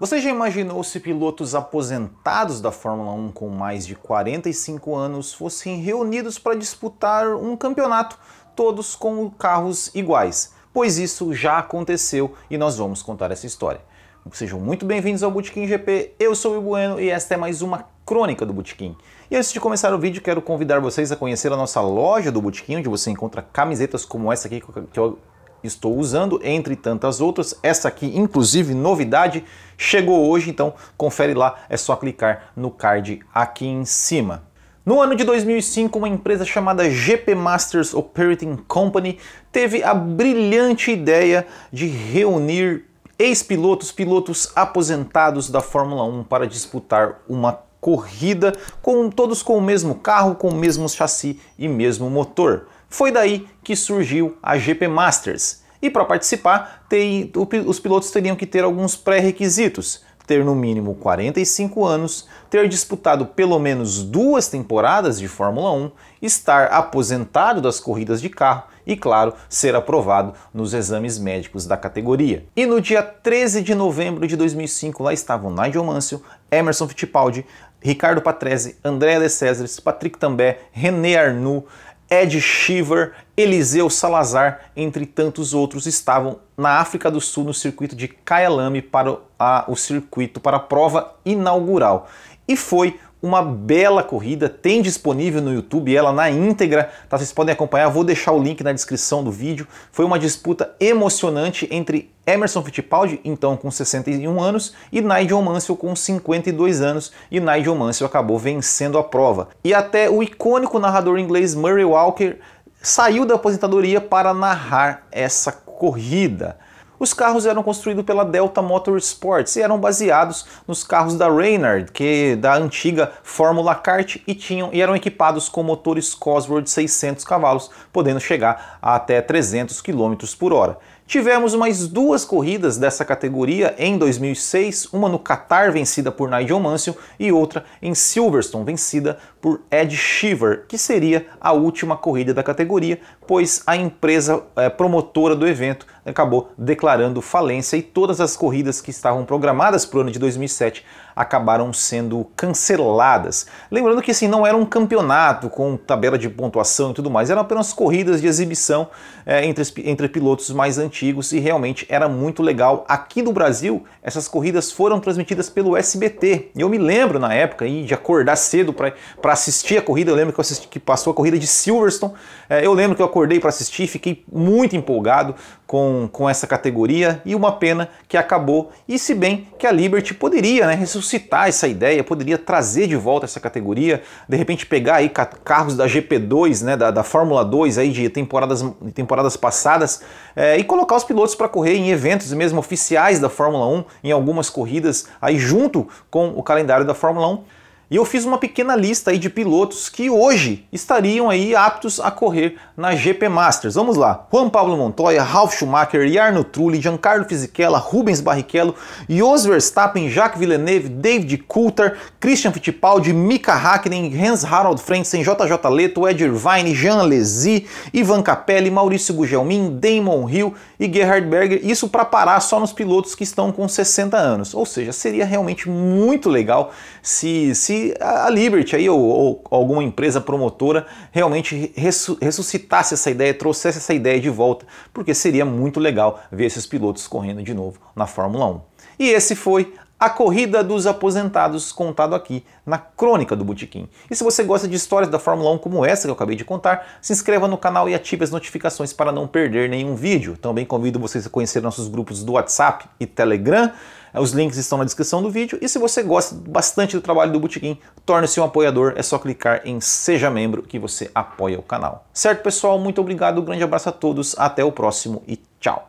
Você já imaginou se pilotos aposentados da Fórmula 1 com mais de 45 anos fossem reunidos para disputar um campeonato, todos com carros iguais? Pois isso já aconteceu e nós vamos contar essa história. Sejam muito bem-vindos ao Botequim GP, eu sou o Bueno e esta é mais uma crônica do Botequim. E antes de começar o vídeo, quero convidar vocês a conhecer a nossa loja do Botequim, onde você encontra camisetas como essa aqui que eu estou usando, entre tantas outras. Essa aqui, inclusive, novidade, chegou hoje, então confere lá, é só clicar no card aqui em cima. No ano de 2005, uma empresa chamada GP Masters Operating Company teve a brilhante ideia de reunir ex-pilotos, pilotos aposentados da Fórmula 1 para disputar uma corrida, com todos com o mesmo carro, com o mesmo chassi e mesmo motor. Foi daí que surgiu a GP Masters. E para participar, tem, os pilotos teriam que ter alguns pré-requisitos. Ter no mínimo 45 anos, ter disputado pelo menos duas temporadas de Fórmula 1, estar aposentado das corridas de carro e, claro, ser aprovado nos exames médicos da categoria. E no dia 13 de novembro de 2005, lá estavam Nigel Mansell, Emerson Fittipaldi, Ricardo Patrese, André de Césares, Patrick També, René Arnoux, Ed Shiver, Eliseu Salazar, entre tantos outros, estavam na África do Sul no circuito de Kyalami para a, o circuito para a prova inaugural. E foi uma bela corrida, tem disponível no YouTube ela na íntegra, tá? Vocês podem acompanhar, vou deixar o link na descrição do vídeo. Foi uma disputa emocionante entre Emerson Fittipaldi, então com 61 anos, e Nigel Mansell com 52 anos, e Nigel Mansell acabou vencendo a prova. E até o icônico narrador inglês Murray Walker saiu da aposentadoria para narrar essa corrida. Os carros eram construídos pela Delta Motorsports e eram baseados nos carros da Reynard, que é da antiga Fórmula Kart e tinham e eram equipados com motores Cosworth 600 cavalos, podendo chegar a até 300 km por hora. Tivemos mais duas corridas dessa categoria em 2006, uma no Qatar vencida por Nigel Mansell e outra em Silverstone vencida por Ed Shiver, que seria a última corrida da categoria, pois a empresa é, promotora do evento acabou declarando falência e todas as corridas que estavam programadas para o ano de 2007 acabaram sendo canceladas. Lembrando que assim não era um campeonato com tabela de pontuação e tudo mais, eram apenas corridas de exibição é, entre, entre pilotos mais antigos antigos e realmente era muito legal. Aqui no Brasil, essas corridas foram transmitidas pelo SBT. Eu me lembro na época de acordar cedo para assistir a corrida. Eu lembro que, eu assisti, que passou a corrida de Silverstone. É, eu lembro que eu acordei para assistir, fiquei muito empolgado com, com essa categoria e uma pena que acabou. E se bem que a Liberty poderia né, ressuscitar essa ideia, poderia trazer de volta essa categoria, de repente pegar aí carros da GP2, né, da, da Fórmula 2 aí de temporadas, temporadas passadas é, e colocar colocar os pilotos para correr em eventos mesmo oficiais da Fórmula 1, em algumas corridas, aí junto com o calendário da Fórmula 1. E eu fiz uma pequena lista aí de pilotos que hoje estariam aí aptos a correr na GP Masters. Vamos lá. Juan Pablo Montoya, Ralf Schumacher, Jarno Trulli, Giancarlo Fisichella, Rubens Barrichello, Jos Verstappen, Jacques Villeneuve, David Coulter, Christian Fittipaldi, Mika Hakkinen, Hans Harald Frentzen, JJ Leto, Ed Irvine, Jean Alesi, Ivan Capelli, Maurício Gugelmin, Damon Hill e Gerhard Berger. Isso para parar só nos pilotos que estão com 60 anos. Ou seja, seria realmente muito legal se, se que a Liberty aí, ou, ou alguma empresa promotora realmente ressuscitasse essa ideia, trouxesse essa ideia de volta, porque seria muito legal ver esses pilotos correndo de novo na Fórmula 1. E esse foi a Corrida dos Aposentados, contado aqui na Crônica do Botequim. E se você gosta de histórias da Fórmula 1 como essa que eu acabei de contar, se inscreva no canal e ative as notificações para não perder nenhum vídeo. Também convido vocês a conhecer nossos grupos do WhatsApp e Telegram. É, os links estão na descrição do vídeo. E se você gosta bastante do trabalho do Botequim, torne-se um apoiador. É só clicar em Seja Membro que você apoia o canal. Certo, pessoal? Muito obrigado, um grande abraço a todos, até o próximo e tchau!